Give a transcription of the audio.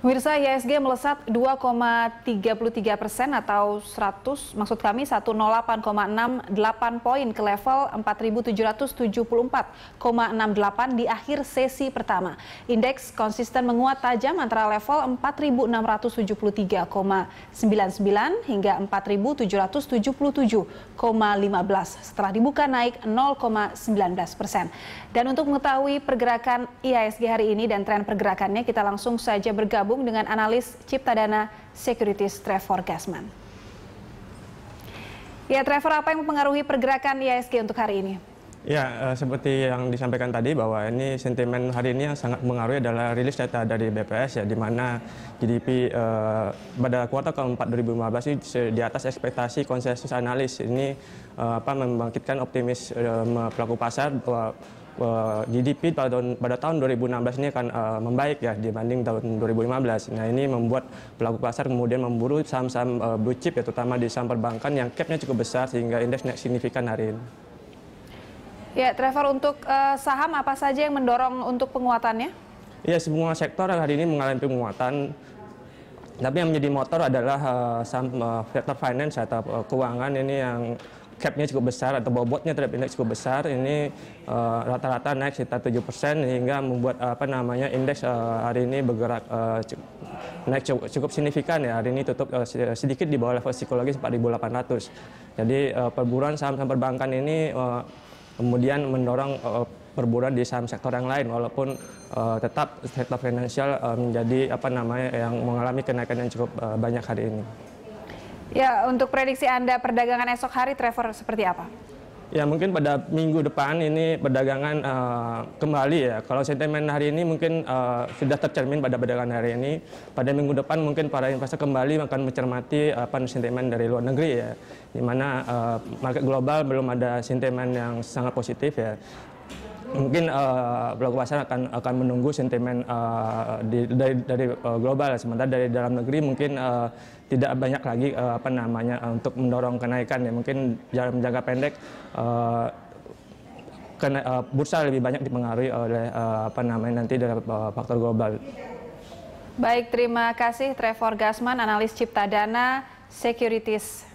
Pemirsa ISG melesat 2,33 persen atau 100, maksud kami 108,68 poin ke level 4.774,68 di akhir sesi pertama. Indeks konsisten menguat tajam antara level 4.673,99 hingga 4.777,15 setelah dibuka naik 0,19 persen. Dan untuk mengetahui pergerakan IHSG hari ini dan tren pergerakannya kita langsung saja bergabung bergabung dengan analis Ciptadana Securities Trevor Gasman. Ya Trevor, apa yang mempengaruhi pergerakan IISG untuk hari ini? Ya, eh, seperti yang disampaikan tadi bahwa ini sentimen hari ini yang sangat mengaruhi adalah rilis data dari BPS ya, di mana GDP eh, pada kuartal keempat 2015 ini di atas ekspektasi konsensus analis. Ini eh, apa membangkitkan optimis eh, pelaku pasar bahwa Eh, GDP pada tahun, pada tahun 2016 ini akan uh, membaik ya dibanding tahun 2015. Nah ini membuat pelaku pasar kemudian memburu saham-saham uh, blue chip ya terutama di saham perbankan yang capnya cukup besar sehingga indeks naik signifikan hari ini. Ya Trevor untuk uh, saham apa saja yang mendorong untuk penguatannya? Ya semua sektor hari ini mengalami penguatan. Tapi yang menjadi motor adalah uh, saham uh, sektor finance atau uh, keuangan ini yang capnya cukup besar atau bobotnya terhadap indeks cukup besar ini eh, rata-rata uh, naik sekitar tujuh persen sehingga membuat uh, apa namanya indeks uh, hari ini bergerak uh, eh, cukup, naik cukup, cukup signifikan ya hari ini tutup uh, sedikit di bawah level psikologis 4.800 jadi uh, perburuan saham-saham perbankan ini uh, kemudian mendorong uh, perburuan di saham sektor yang lain walaupun uh, tetap sektor finansial uh, menjadi apa namanya yang mengalami kenaikan yang cukup uh, banyak hari ini. Ya, untuk prediksi Anda perdagangan esok hari, Trevor, seperti apa? Ya mungkin pada minggu depan ini perdagangan uh, kembali ya. Kalau sentimen hari ini mungkin uh, sudah tercermin pada perdagangan hari ini. Pada minggu depan mungkin para investor kembali akan mencermati eh, apa uh, sentimen dari luar negeri ya. Di mana uh, market global belum ada sentimen yang sangat positif ya mungkin uh, eh, pelaku pasar akan akan menunggu sentimen uh, di, dari dari uh, global sementara dari dalam negeri mungkin uh, tidak banyak lagi uh, apa namanya uh, untuk mendorong kenaikan ya mungkin dalam jangka pendek uh, kena, uh, bursa lebih banyak dipengaruhi oleh uh, apa namanya nanti dari uh, faktor global. Baik, terima kasih Trevor Gasman analis Cipta Dana Securities